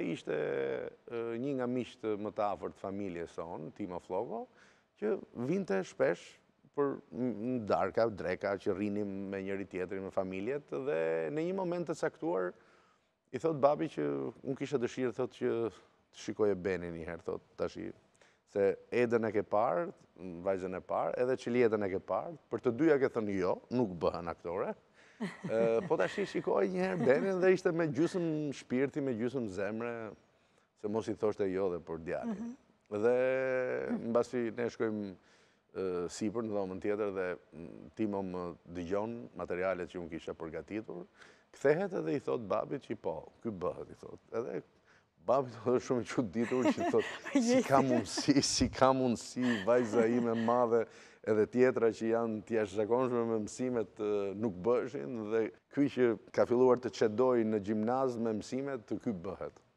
Ishte një nga mishtë më të afërt familje sonë, Tima Flogo, që vinte shpesh për darka, dreka, që rinim me njëri tjetëri me familjet, dhe në një moment të saktuar, i thot babi që unë kishe dëshirë, thot që të shikoje beni njëherë, thot të shirë, se edën e ke parë, vajzën e parë, edhe që lijetën e ke parë, për të dyja ke thënë jo, nuk bëhen aktore, Po të ashtë shikoj njëherë Benin dhe ishte me gjusëm shpirti, me gjusëm zemre, se mos i thoshte jo dhe për djarin. Mhm. Dhe në basfi ne shkojmë sipër në dhomën tjetër dhe timo më dëgjon materialet që më kisha përgatitur, këthehet edhe i thot babi që i po, këj bëhet, i thot. Edhe Babi të dhe shumë që ditur që të si ka mundësi, si ka mundësi, vajza i me madhe edhe tjetra që janë tja shakonshme me mësimet nuk bëshin dhe kuj që ka filluar të qedoj në gjimnaz me mësimet të kuj bëhet.